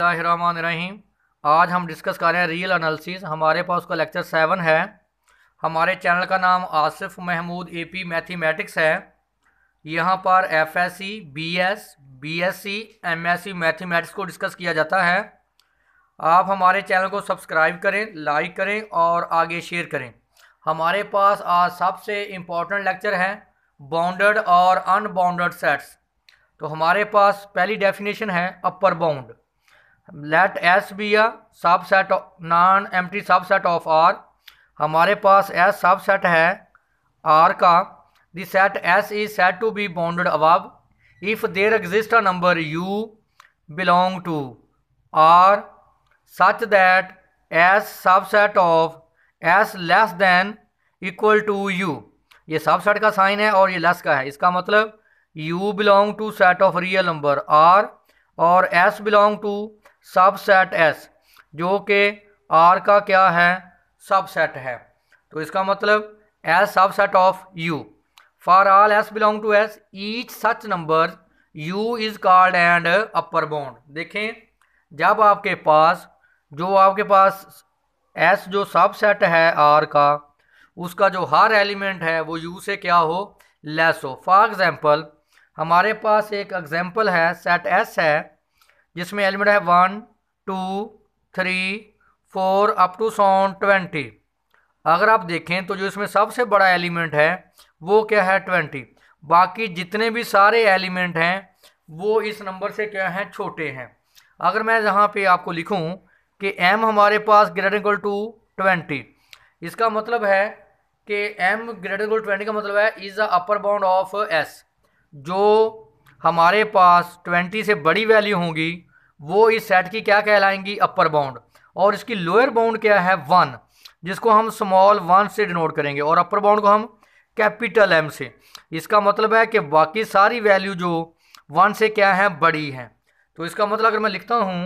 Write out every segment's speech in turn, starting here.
रहीम आज हम डिस्कस कर रहे हैं रियल एनालिसिस हमारे पास उसका लेक्चर सेवन है हमारे चैनल का नाम Asif Mahmood A P mathematics है यहाँ पर F S C B S B S C M S C को डिस्कस किया जाता है आप हमारे चैनल को सब्सक्राइब करें लाइक करें और आगे शेयर करें हमारे पास आज सबसे इम्पोर्टेंट लेक्चर है बाउंडेड और अनबाउंडेड सेट्स तो हमारे पास पहली डेफिनेशन है upper bound let S be a subset non empty subset of R हमारे पास एस सब सेट है आर का the set S is set to be bounded above if there exist a number U belong to R such that S subset of S less than equal to U ये सब set का sign है और ये less का है इसका मतलब U belong to set of real number R और S belong to subset S जो कि आर का क्या है सबसेट है तो इसका मतलब S subset of U for all S belong to S each such number U is called and upper bound देखें जब आपके पास जो आपके पास एस जो सबसेट है आर का उसका जो हर एलिमेंट है वो यू से क्या हो लेस हो फॉर एग्ज़ाम्पल हमारे पास एक एग्ज़ाम्पल है सेट एस है जिसमें एलिमेंट है one two three four up to so on twenty अगर आप देखें तो जो इसमें सबसे बड़ा एलिमेंट है वो क्या है ट्वेंटी बाकी जितने भी सारे एलिमेंट हैं वो इस नंबर से क्या हैं छोटे हैं अगर मैं यहाँ पे आपको लिखूँ कि m हमारे पास ग्रेटर इक्वल टू ट्वेंटी इसका मतलब है कि m ग्रेटर इक्वल ट्वेंटी का मतलब है is the upper bound of s जो हमारे पास ट्वेंटी से बड़ी वैल्यू होंगी वो इस सेट की क्या कहलाएंगी अपर बाउंड और इसकी लोअर बाउंड क्या है वन जिसको हम स्मॉल वन से डिनोट करेंगे और अपर बाउंड को हम कैपिटल एम से इसका मतलब है कि बाकी सारी वैल्यू जो वन से क्या है बड़ी हैं तो इसका मतलब अगर मैं लिखता हूँ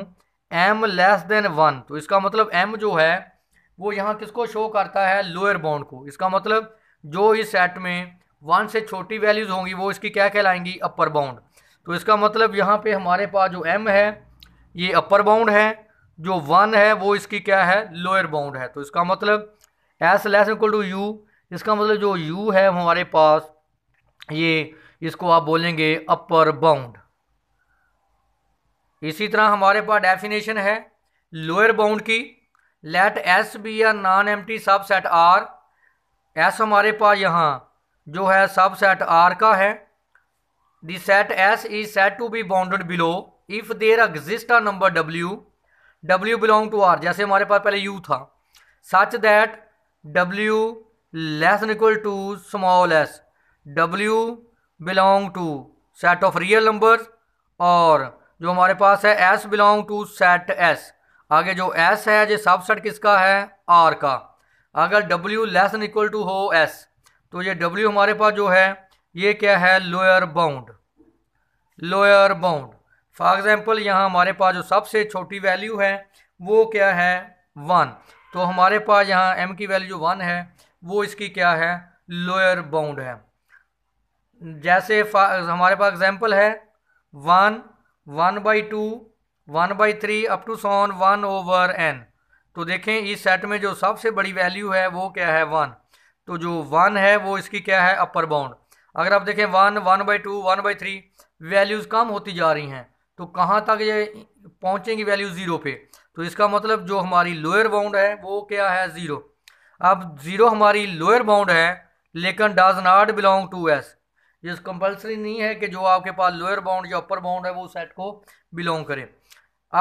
एम लेस देन वन तो इसका मतलब एम जो है वो यहाँ किसको शो करता है लोअर बाउंड को इसका मतलब जो इस सेट में वन से छोटी वैल्यूज़ होंगी वो इसकी क्या कहलाएंगी अपर बाउंड तो इसका मतलब यहाँ पे हमारे पास जो एम है ये अपर बाउंड है जो वन है वो इसकी क्या है लोअर बाउंड है तो इसका मतलब S less equal to U इसका मतलब जो यू है हमारे पास ये इसको आप बोलेंगे अपर बाउंड इसी तरह हमारे पास डेफिनेशन है लोअर बाउंड की लेट एस बी या non empty subset R S हमारे पास यहाँ जो है सबसेट आर का है the set S is set to be bounded below if there exist a number W W belong to R जैसे हमारे पास पहले यू था such that W less equal to small S W belong to set of real number और जो हमारे पास है S belong to set S आगे जो एस है ये सबसेट किसका है आर का अगर डब्ल्यू लेस इक्वल टू हो एस तो ये डब्ल्यू हमारे पास जो है ये क्या है lower bound lower bound for example यहाँ हमारे पास जो सबसे छोटी वैल्यू है वो क्या है वन तो हमारे पास यहाँ एम की वैल्यू वन है वो इसकी क्या है लोअर बाउंड है जैसे हमारे पास एग्जाम्पल है one one by two one by three up to so on one over N तो देखें इस सेट में जो सबसे बड़ी वैल्यू है वो क्या है वन तो जो वन है वो इसकी क्या है अपर बाउंड अगर आप देखें one one by two one by three values कम होती जा रही हैं तो कहाँ तक ये पहुँचेंगी वैल्यू ज़ीरो पे तो इसका मतलब जो हमारी लोअर बाउंड है वो क्या है ज़ीरो अब ज़ीरो हमारी लोअर बाउंड है लेकिन does not belong to S ये कंपलसरी नहीं है कि जो आपके पास लोअर बाउंड या अपर बाउंड है वो सेट को बिलोंग करे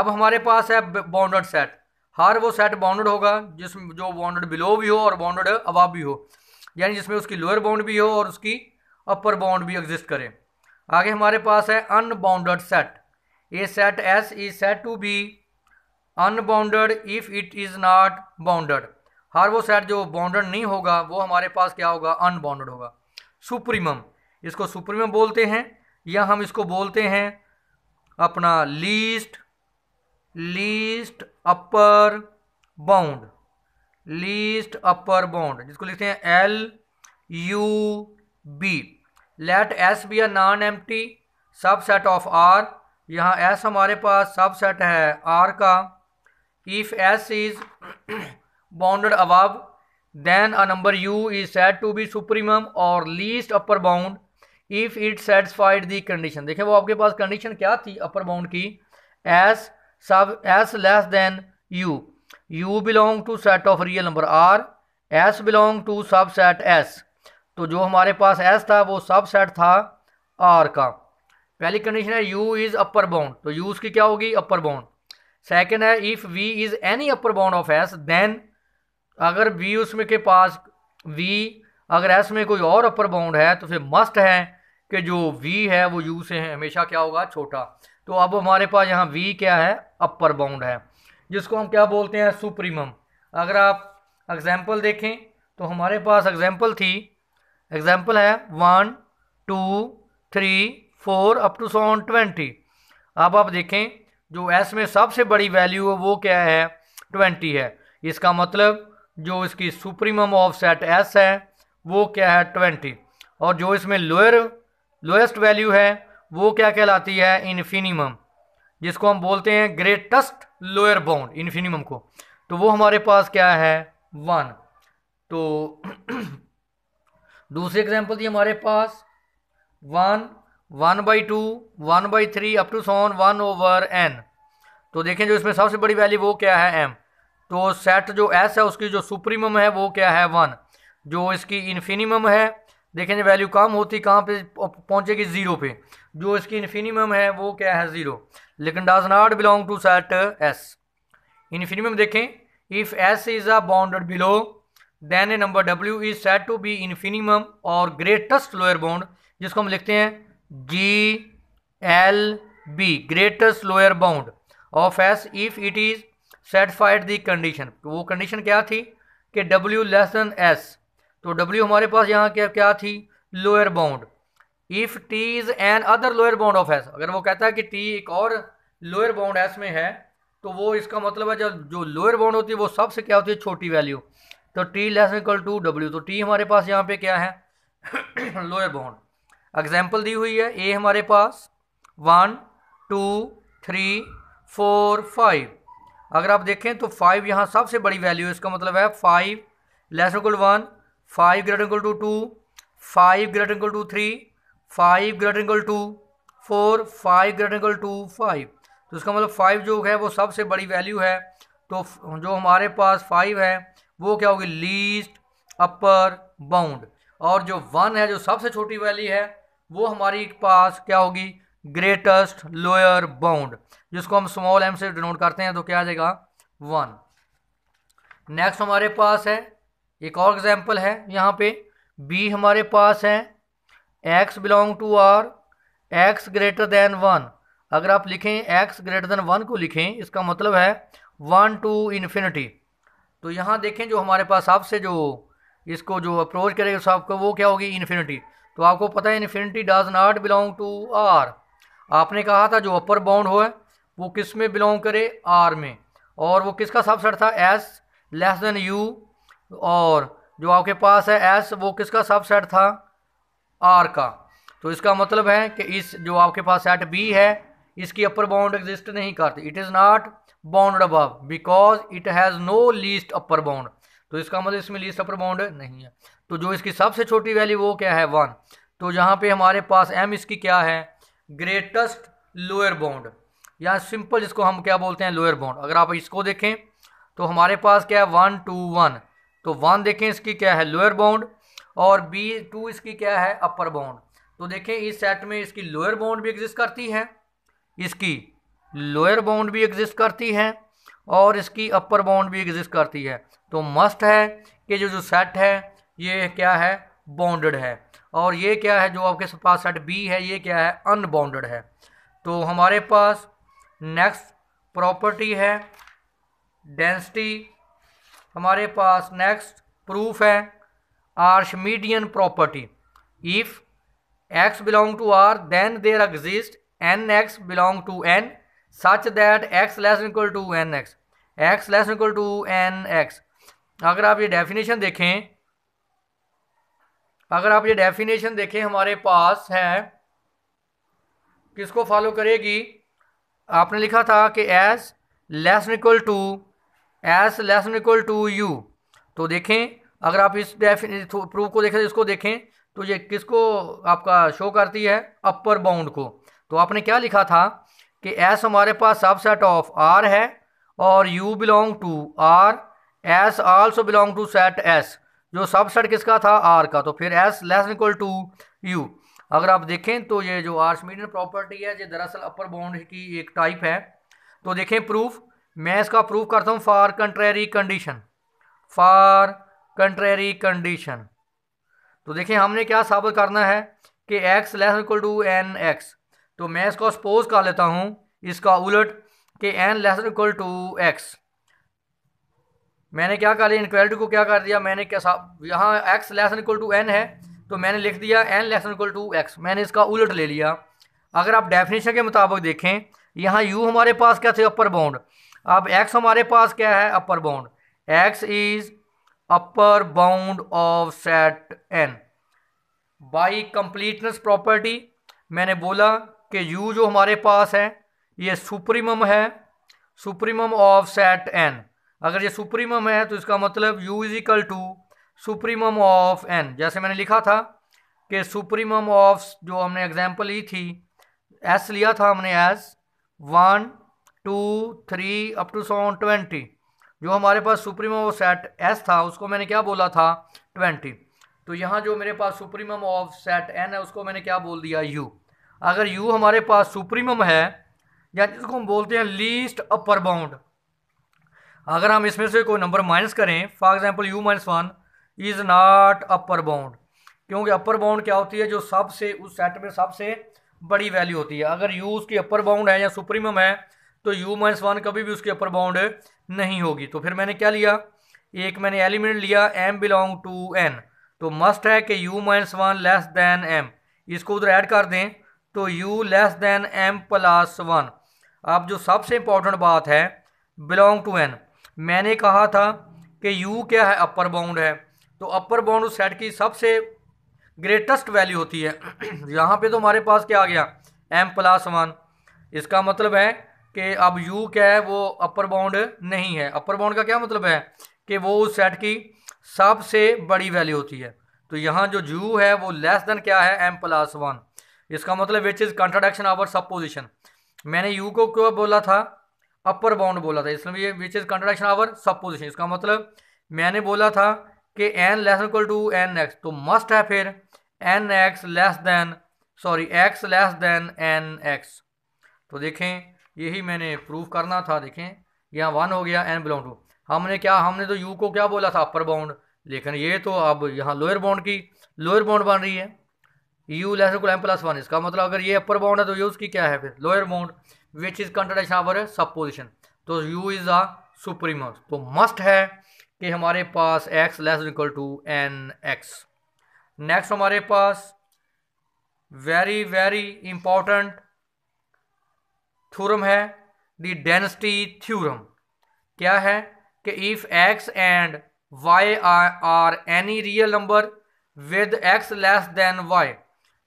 अब हमारे पास है बाउंडेड सेट हर वो सेट बाउंडेड होगा जिस जो बाउंडेड बिलो भी हो और बाउंडेड अबाव भी हो यानी जिसमें उसकी लोअर बाउंड भी हो और उसकी अपर बाउंड भी एग्जिस्ट करे आगे हमारे पास है unbounded set a set S is set to be unbounded if it is not bounded हर वो सेट जो बाउंडेड नहीं होगा वो हमारे पास क्या होगा अनबाउंडेड होगा सुप्रीमम इसको सुप्रीमम बोलते हैं या हम इसको बोलते हैं अपना least least upper bound least upper bound जिसको लिखते हैं L U B let S be a non empty subset of R यहाँ एस हमारे पास सबसेट है आर का if S is bounded above then a number U is set to be supremum और least upper bound if it satisfied the condition देखें वो आपके पास कंडीशन क्या थी अपर बाउंड की एस सब S less than U U belong to set of real number R S belong to subset S तो जो हमारे पास एस था वो सब सेट था आर का पहली कंडीशन है यू इज़ अपर बाउंड तो यू उसकी क्या होगी अपर बाउंड सेकेंड है if V is any upper bound of S then अगर वी उसमें के पास वी अगर एस में कोई और अपर बाउंड है तो फिर मस्ट है कि जो वी है वो यू से है हमेशा क्या होगा छोटा तो अब हमारे पास यहाँ वी क्या है अपर बाउंड है जिसको हम क्या बोलते हैं सुप्रीमम अगर आप एग्जाम्पल देखें तो हमारे पास एग्जाम्पल थी एग्जाम्पल है one two three four up to seven twenty अब आप देखें जो एस में सबसे बड़ी वैल्यू है वो क्या है ट्वेंटी है इसका मतलब जो इसकी सुप्रीमम ऑफ सेट एस है वो क्या है ट्वेंटी और जो इसमें लोअर लोएस्ट वैल्यू है वो क्या कहलाती है इन्फिनिमम जिसको हम बोलते हैं ग्रेटेस्ट लोअर बाउंड इन्फिनिमम को तो वो हमारे पास क्या है वन तो दूसरे एग्जांपल थी हमारे पास one one by two one by three up to so on one over N तो देखें जो इसमें सबसे बड़ी वैल्यू वो क्या है एम तो सेट जो एस है उसकी जो सुप्रीमम है वो क्या है वन जो इसकी इन्फिनिमम है देखें जो वैल्यू कम होती कहाँ पे पहुँचेगी ज़ीरो पे जो इसकी इन्फिनिमम है वो क्या है ज़ीरो लेकिन does not belong to set S infimum देखें if S is a bounded below then a number W is set to be infimum और ग्रेटेस्ट लोअर बाउंड जिसको हम लिखते हैं G L B greatest lower bound of S if it is satisfied the condition वो condition क्या थी कि W less than S तो डब्ल्यू हमारे पास यहाँ क्या क्या थी lower bound if T is an other lower bound of S अगर वो कहता है कि टी एक और लोअर बाउंड एस में है तो वो इसका मतलब है जब जो लोअर बाउंड होती है वो सबसे क्या होती है छोटी वैल्यू तो T less equal to W तो टी हमारे पास यहाँ पे क्या है लोअर बाउंड एग्जाम्पल दी हुई है ए हमारे पास one two three four five अगर आप देखें तो फाइव यहाँ सबसे बड़ी वैल्यू है इसका मतलब है five less equal one five greater equal to two five greater equal to three five greater equal to four five greater equal to five तो इसका मतलब फाइव जो है वो सबसे बड़ी वैल्यू है तो जो हमारे पास फाइव है वो क्या होगी लीस्ट अपर बाउंड और जो वन है जो सबसे छोटी वैल्यू है वो हमारी पास क्या होगी ग्रेटेस्ट लोअर बाउंड जिसको हम स्मॉल एम से डिनोट करते हैं तो क्या आ जाएगा वन नेक्स्ट हमारे पास है एक और एग्जाम्पल है यहाँ पे बी हमारे पास है X belong to R X greater than one अगर आप लिखें एक्स ग्रेटर देन वन को लिखें इसका मतलब है वन टू इन्फिनिटी तो यहाँ देखें जो हमारे पास आपसे जो इसको जो अप्रोच करेगा सबको वो क्या होगी इन्फिनिटी तो आपको पता है infinity does not belong to R आपने कहा था जो अपर बाउंड हो वो किस में बिलोंग करे आर में और वो किसका सबसेट था एस लेस देन यू और जो आपके पास है एस वो किसका सबसेट था आर का तो इसका मतलब है कि इस जो आपके पास सेट बी है इसकी अपर बाउंड एग्जिस्ट नहीं करती it is not bound above because it has no least upper bound तो इसका मतलब इसमें लीस्ट अपर बाउंड नहीं है तो जो इसकी सबसे छोटी वैल्यू वो क्या है वन तो यहाँ पे हमारे पास एम इसकी क्या है ग्रेटेस्ट लोअर बाउंड या सिंपल जिसको हम क्या बोलते हैं लोअर बाउंड अगर आप इसको देखें तो हमारे पास क्या है वन टू वन तो वन देखें इसकी क्या है लोअर बाउंड और बी टू इसकी क्या है अपर बाउंड तो देखें इस सेट में इसकी लोअर बाउंड भी एग्जिस्ट करती है इसकी लोअर बाउंड भी एग्जिस्ट करती है और इसकी अपर बाउंड भी एग्जिस्ट करती है तो मस्ट है कि जो जो सेट है ये क्या है बाउंडेड है और ये क्या है जो आपके पास सेट बी है ये क्या है अनबाउंडेड है तो हमारे पास नेक्स्ट प्रॉपर्टी है डेंसिटी हमारे पास नेक्स्ट प्रूफ है Archimedean property if X belong to R then there exist N X belong to N such that x less equal to N X X less equal to N x अगर आप ये definition देखें अगर आप ये definition देखें हमारे पास है किसको फॉलो करेगी आपने लिखा था कि S less equal to S less equal to U तो देखें अगर आप इस प्रूफ को देखें इसको देखें तो ये किसको आपका शो करती है अपर बाउंड को तो आपने क्या लिखा था कि एस हमारे पास सबसेट ऑफ आर है और U belong to R S also belong to set S जो सब सेट किसका था आर का तो फिर S less equal to U अगर आप देखें तो ये जो आर्स मीडियन प्रॉपर्टी है ये दरअसल अपर बाउंड की एक टाइप है तो देखें प्रूफ मैं इसका प्रूफ करता हूँ for contrary condition for contrary condition तो देखें हमने क्या साबित करना है कि X less equal to N x तो मैं इसको सपोज कर लेता हूँ इसका उलट कि N less equal to X मैंने क्या कर लिया इनक्वालिटी को क्या कर दिया मैंने क्या यहाँ X less equal to N है तो मैंने लिख दिया N less than equal to X मैंने इसका उलट ले लिया अगर आप डेफिनेशन के मुताबिक देखें यहाँ यू हमारे पास क्या थे अपर बाउंड अब एक्स हमारे पास क्या है upper bound x is upper bound of set n by completeness property मैंने बोला कि यू जो हमारे पास है ये सुप्रीमम है सुप्रीम ऑफ सेट एन अगर ये सुप्रीमम है तो इसका मतलब u is equal to supremum of n जैसे मैंने लिखा था कि सुप्रीमम ऑफ जो हमने एग्जाम्पल ली थी s लिया था हमने s one two three up to so twenty जो हमारे पास सुप्रीमम ऑफ सेट s था उसको मैंने क्या बोला था ट्वेंटी तो यहाँ जो मेरे पास सुप्रीमम ऑफ सेट एन है उसको मैंने क्या बोल दिया यू अगर यू हमारे पास सुप्रीमम है या जिसको हम बोलते हैं लीस्ट अपर बाउंड अगर हम इसमें से कोई नंबर माइनस करें for example u minus one is not upper bound क्योंकि अपर बाउंड क्या होती है जो सबसे उस सेट में सबसे बड़ी वैल्यू होती है अगर यू उसकी अपर बाउंड है या सुप्रीमम है तो यू माइनस वन कभी भी उसकी अपर बाउंड नहीं होगी तो फिर मैंने क्या लिया एक मैंने एलिमेंट लिया एम बिलोंग टू एन तो मस्ट है कि u minus one less than m इसको उधर ऐड कर दें तो u less than m plus one अब जो सबसे इंपॉर्टेंट बात है बिलोंग टू एन मैंने कहा था कि यू क्या है अपर बाउंड है तो अपर बाउंड उस सेट की सबसे ग्रेटेस्ट वैल्यू होती है यहाँ पे तो हमारे पास क्या आ गया एम प्लस वन इसका मतलब है कि अब यू क्या है वो अपर बाउंड नहीं है अपर बाउंड का क्या मतलब है कि वो उस सेट की सबसे बड़ी वैल्यू होती है तो यहाँ जो यू है वो लेस देन क्या है एम प्लस वन इसका मतलब विच इज़ कंट्राडक्शन आवर सब मैंने यू को क्यों बोला था अपर बाउंड बोला था इसलिए which is contradiction our supposition इसका मतलब मैंने बोला था कि N less equal to N x तो मस्ट है फिर n x less than sorry x less than n x तो देखें यही मैंने प्रूव करना था देखें यहाँ वन हो गया एन बिलोंग टू हमने क्या हमने तो यू को क्या बोला था अपर बाउंड लेकिन ये तो अब यहाँ लोअर बाउंड की लोअर बाउंड बन रही है u less equal m plus one इसका मतलब अगर ये अपर बाउंड है तो ये उसकी क्या है फिर lower bound which is contradiction our supposition तो यू इज अ सुप्रीम तो मस्ट है कि हमारे पास x less equal to N x next हमारे पास वेरी वेरी इंपॉर्टेंट थ्योरम है दी डेंसिटी थ्योरम क्या है कि if x and Y are any real number with x less than y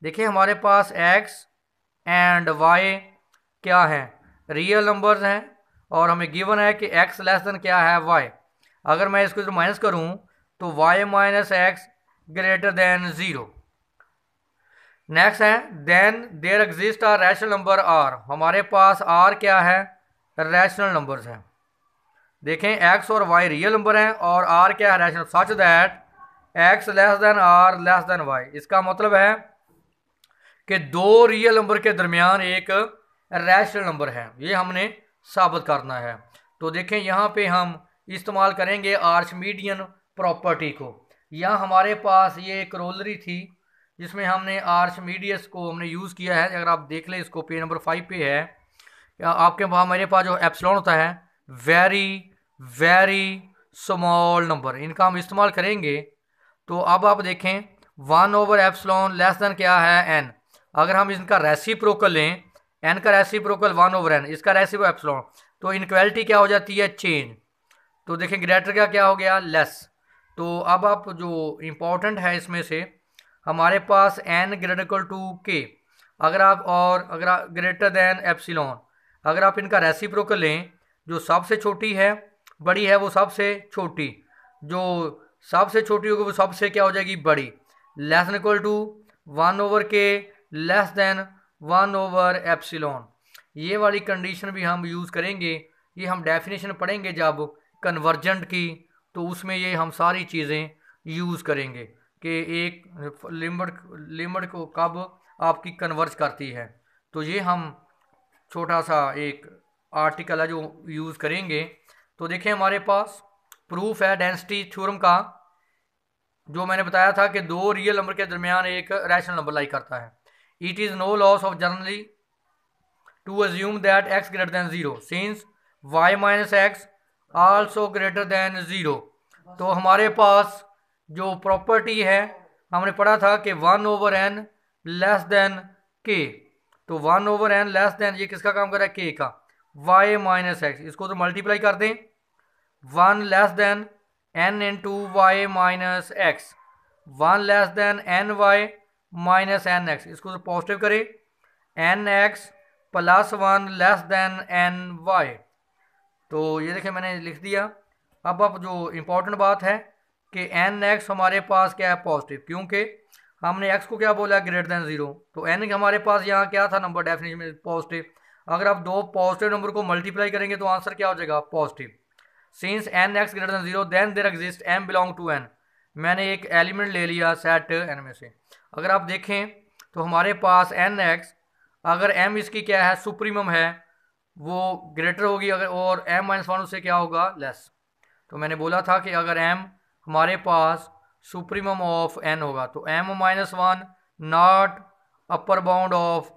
देखिए हमारे पास एक्स एंड वाई क्या हैं रियल नंबर्स हैं और हमें गिवन है कि एक्स लेस देन क्या है वाई अगर मैं इसको माइनस करूं तो y minus x greater than zero next है then there exist r rational number r हमारे पास आर क्या है रैशनल नंबर्स हैं देखें एक्स और वाई रियल नंबर हैं और आर क्या है rational such that x less than r less than y इसका मतलब है कि दो रियल नंबर के दरमियान एक रैशनल नंबर है ये हमने साबित करना है तो देखें यहाँ पे हम इस्तेमाल करेंगे मीडियन प्रॉपर्टी को यहाँ हमारे पास ये क्रोलरी थी जिसमें हमने मीडियस को हमने यूज़ किया है अगर आप देख लें इसको पे नंबर फाइव पे है या आपके वहाँ मेरे पास जो एप्सलॉन होता है वेरी वेरी स्मॉल नंबर इनका हम इस्तेमाल करेंगे तो अब आप देखें one over epsilon less than क्या है एन अगर हम इनका रेसिप्रोकल लें एन का रेसिप्रोकल वन ओवर एन इसका रेसिपो एप्सलॉन तो इनक्वालिटी क्या हो जाती है चेंज तो देखें ग्रेटर का क्या हो गया लेस तो अब आप जो इम्पोर्टेंट है इसमें से हमारे पास एन ग्रेडिकल टू के अगर आप और अगर आप ग्रेटर दैन एप्सिलॉन अगर आप इनका रेसिप्रोकल लें जो सबसे छोटी है बड़ी है वो सबसे छोटी जो सबसे छोटी होगी वो सबसे क्या हो जाएगी बड़ी less equal to one over k less than one over epsilon ये वाली कंडीशन भी हम यूज़ करेंगे ये हम डेफिनेशन पढ़ेंगे जब कन्वर्जेंट की तो उसमें ये हम सारी चीज़ें यूज़ करेंगे कि एक लिमिट लिमिट को कब आपकी कन्वर्ज करती है तो ये हम छोटा सा एक आर्टिकल है जो यूज़ करेंगे तो देखें हमारे पास प्रूफ है डेंसिटी थ्योरम का जो मैंने बताया था कि दो रियल नंबर के दरमियान एक रैशनल नंबर लाई करता है it is no loss of generality to assume that x greater than zero since y minus x also greater than zero तो हमारे पास जो प्रॉपर्टी है हमने पढ़ा था कि one over n less than k तो one over n less than ये किसका काम कर रहा है के का वाई माइनस एक्स इसको तो मल्टीप्लाई कर दें one less than n into y minus x one less than n y minus n x इसको तो पॉजिटिव करें n x plus one less than n y तो ये देखिए मैंने लिख दिया अब अब जो इम्पोर्टेंट बात है कि एन एक्स हमारे पास क्या है पॉजिटिव क्योंकि हमने एक्स को क्या बोला ग्रेटर देन ज़ीरो तो एन हमारे पास यहाँ क्या था नंबर डेफिनेशन में पॉजिटिव अगर आप दो पॉजिटिव नंबर को मल्टीप्लाई करेंगे तो आंसर क्या हो जाएगा positive since n x greater than zero then there exist m belong to n मैंने एक एलिमेंट ले लिया सेट एन में से अगर आप देखें तो हमारे पास एन एक्स अगर एम इसकी क्या है सुप्रीमम है वो ग्रेटर होगी अगर और एम माइनस वन उससे क्या होगा लेस तो मैंने बोला था कि अगर एम हमारे पास सुप्रीमम ऑफ एन होगा तो m minus one not upper bound of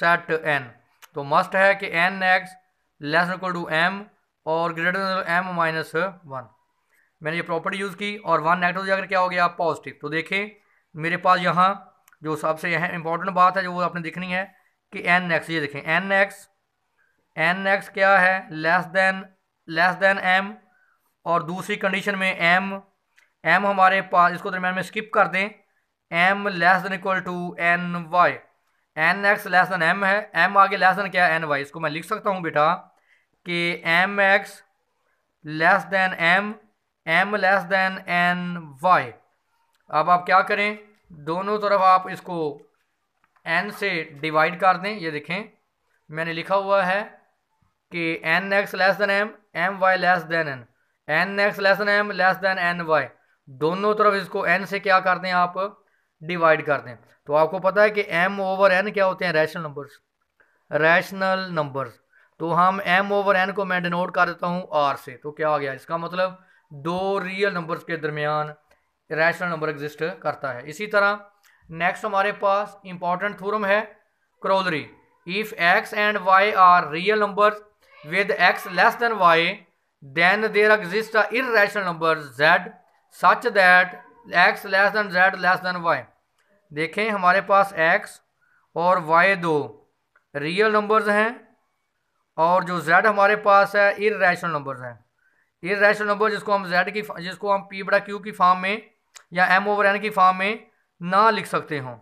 set n तो मस्ट है कि n x less equal to m और ग्रेटर एम माइनस वन मैंने ये प्रॉपर्टी यूज़ की और वन नेगेटिव जाकर क्या हो गया पॉजिटिव तो देखें मेरे पास यहाँ जो सबसे यहाँ इंपॉर्टेंट बात है जो वो आपने देखनी है कि एन एक्स ये देखें एन एक्स एन एक्स क्या है less than less than m और दूसरी कंडीशन में एम एम हमारे पास इसको दरम्यान में स्किप कर दें m less than equal to n y n x less than m है एम आगे लेस देन क्या है एन वाई इसको मैं लिख सकता हूँ बेटा कि m x less than m m less than n y अब आप क्या करें दोनों तरफ आप इसको एन से डिवाइड कर दें ये देखें मैंने लिखा हुआ है कि n x less than m m y less than n n x less than m less than n y दोनों तरफ इसको एन से क्या कर दें आप डिवाइड कर दें तो आपको पता है कि एम ओवर एन क्या होते हैं रैशनल नंबर्स रैशनल नंबर्स तो हम एम ओवर एन को मैं डिनोट कर देता हूँ आर से तो क्या आ गया इसका मतलब दो रियल नंबर्स के दरमियान रैशनल नंबर एग्जिस्ट करता है इसी तरह नेक्स्ट हमारे पास इंपॉर्टेंट थ्योरम है corollary if x and Y are real number with x less than Y then there exist a irrational number Z such that x less than Z less than Y देखें हमारे पास X और Y दो real numbers हैं और जो Z हमारे पास है रैशनल नंबर्स हैं रैशनल नंबर जिसको हम जेड की जिसको हम पी बड़ा क्यू की फॉर्म में या एम ओवर एन की फॉर्म में ना लिख सकते हों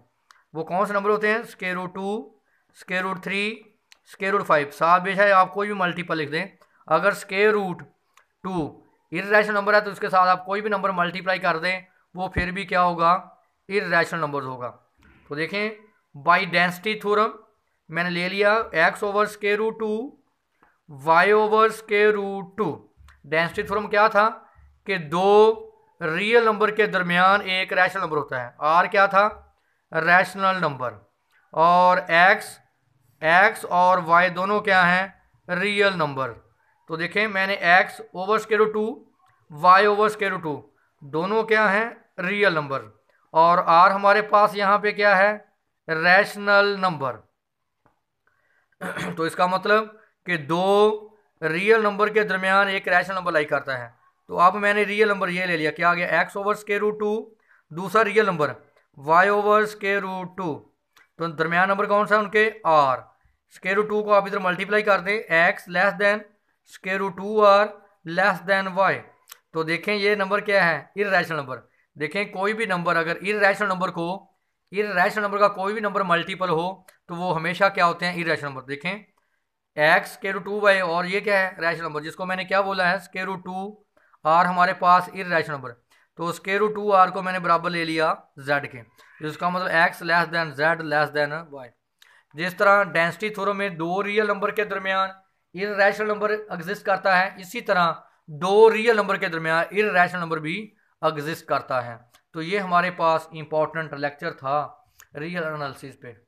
वो कौन से नंबर होते हैं square root two square root three square root five साथ बेचा है आप कोई भी मल्टीपल लिख दें अगर square root two irrational number है तो उसके साथ आप कोई भी नंबर मल्टीप्लाई कर दें वो फिर भी क्या होगा इेशनल नंबर होगा तो देखें बाई डेंसिटी थोरम मैंने ले लिया x over square root two y over square root two density theorem क्या था कि दो रियल नंबर के दरमियान एक रैशनल नंबर होता है आर क्या था रैशनल नंबर और एक्स एक्स और वाई दोनों क्या हैं रियल नंबर तो देखें मैंने x over square root two y over square root two दोनों क्या हैं रियल नंबर और आर हमारे पास यहाँ पे क्या है रैशनल नंबर तो इसका मतलब कि दो रियल नंबर के दरमियान एक रैशनल नंबर लाई करता है तो अब मैंने रियल नंबर ये ले लिया क्या आ गया x over square root two दूसरा real number y over square root two तो दरमियान नंबर कौन सा है उनके आर स्के रूट टू को आप इधर मल्टीप्लाई कर दें x less than square root two r less than y तो देखें ये नंबर क्या है रैशनल नंबर देखें कोई भी नंबर अगर इरेशनल नंबर को रैशनल नंबर का कोई भी नंबर मल्टीपल हो तो वो हमेशा क्या होते हैं इरेशनल नंबर देखें एक्स के रू टू बाई और ये क्या है रैशनल नंबर जिसको मैंने क्या बोला है स्के रू टू आर हमारे पास इ रैशनल नंबर तो स्के रू टू आर को मैंने बराबर ले लिया जेड के जिसका मतलब x less than Z less than y जिस तरह डेंसिटी थोरो में दो रियल नंबर के दरमियान इन रैशनल नंबर एग्जिस्ट करता है इसी तरह दो रियल नंबर के दरमियान इन रैशनल नंबर भी एग्जिस्ट करता है तो ये हमारे पास इंपॉर्टेंट लेक्चर था रियल एनालिसिस पे